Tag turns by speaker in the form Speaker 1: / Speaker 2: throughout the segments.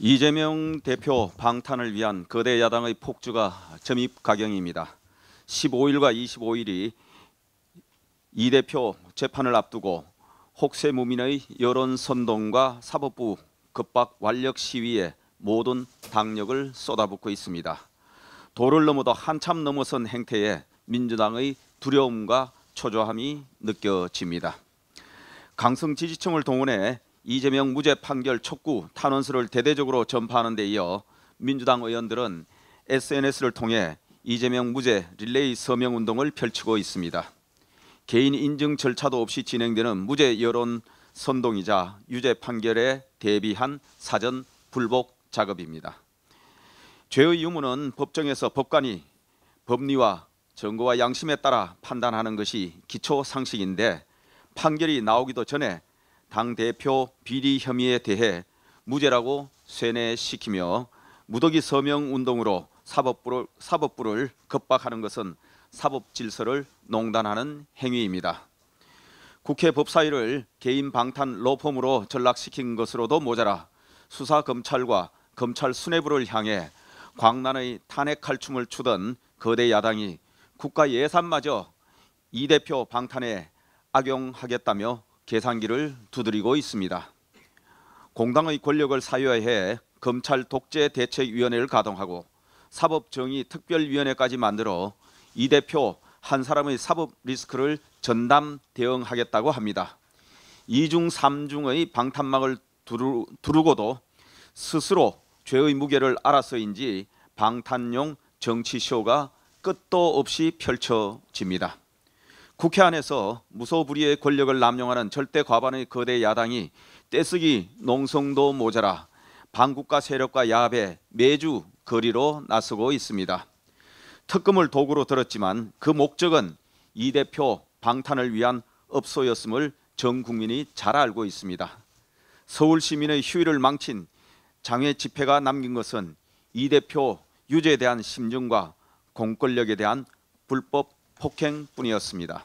Speaker 1: 이재명 대표 방탄을 위한 거대 야당의 폭주가 점입 가경입니다. 15일과 25일이 이 대표 재판을 앞두고 혹세무민의 여론 선동과 사법부 급박 완력 시위에 모든 당력을 쏟아붓고 있습니다. 도를 넘어도 한참 넘어선 행태에 민주당의 두려움과 초조함이 느껴집니다. 강성 지지층을 동원해 이재명 무죄 판결 촉구 탄원서를 대대적으로 전파하는 데 이어 민주당 의원들은 SNS를 통해 이재명 무죄 릴레이 서명 운동을 펼치고 있습니다. 개인 인증 절차도 없이 진행되는 무죄 여론 선동이자 유죄 판결에 대비한 사전 불복 작업입니다. 죄의 유무는 법정에서 법관이 법리와 정거와 양심에 따라 판단하는 것이 기초 상식인데 판결이 나오기도 전에 당 대표 비리 혐의에 대해 무죄라고 쇠뇌시키며 무더기 서명 운동으로 사법부를, 사법부를 겁박하는 것은 사법 질서를 농단하는 행위입니다. 국회 법사위를 개인 방탄 로펌으로 전락시킨 것으로도 모자라 수사 검찰과 검찰 수뇌부를 향해 광란의 탄핵 칼춤을 추던 거대 야당이 국가 예산마저 이 대표 방탄에 악용하겠다며 계산기를 두드리고 있습니다. 공당의 권력을 사유화해 검찰 독재 대책위원회를 가동하고 사법정의 특별위원회까지 만들어 이 대표 한 사람의 사법 리스크를 전담 대응하겠다고 합니다. 이중삼중의 방탄망을 두루, 두르고도 스스로 죄의 무게를 알아서인지 방탄용 정치쇼가 끝도 없이 펼쳐집니다. 국회 안에서 무소불위의 권력을 남용하는 절대 과반의 거대 야당이 떼쓰기 농성도 모자라 반국가 세력과 야합에 매주 거리로 나서고 있습니다. 특검을 도구로 들었지만 그 목적은 이 대표 방탄을 위한 업소였음을 전 국민이 잘 알고 있습니다. 서울 시민의 휴일을 망친 장외 집회가 남긴 것은 이 대표 유죄에 대한 심정과 공권력에 대한 불법 폭행뿐이었습니다.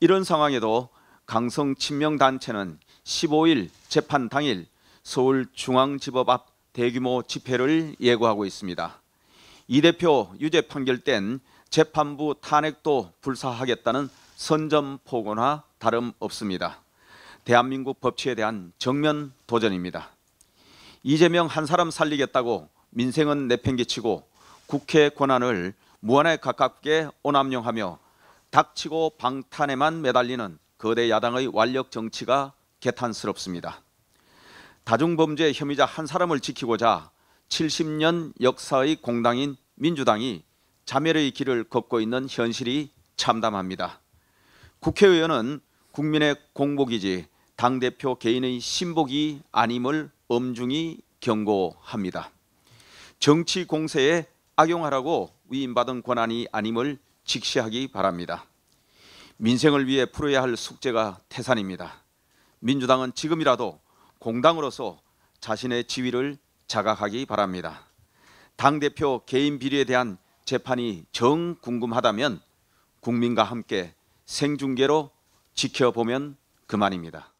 Speaker 1: 이런 상황에도 강성 친명 단체는 15일 재판 당일 서울 중앙지법 앞 대규모 집회를 예고하고 있습니다. 이 대표 유죄 판결된 재판부 탄핵도 불사하겠다는 선전포고나 다름없습니다. 대한민국 법치에 대한 정면 도전입니다. 이재명 한 사람 살리겠다고 민생은 내팽개치고 국회 권한을 무한에 가깝게 오남용하며 닥치고 방탄에만 매달리는 거대 야당의 완력 정치가 개탄스럽습니다. 다중범죄 혐의자 한 사람을 지키고자 70년 역사의 공당인 민주당이 자멸의 길을 걷고 있는 현실이 참담합니다. 국회의원은 국민의 공복이지 당대표 개인의 신복이 아님을 엄중히 경고합니다. 정치 공세에 악용하라고 위임받은 권한이 아님을 직시하기 바랍니다. 민생을 위해 풀어야 할 숙제가 태산입니다. 민주당은 지금이라도 공당으로서 자신의 지위를 자각하기 바랍니다. 당대표 개인 비리에 대한 재판이 정 궁금하다면 국민과 함께 생중계로 지켜보면 그만입니다.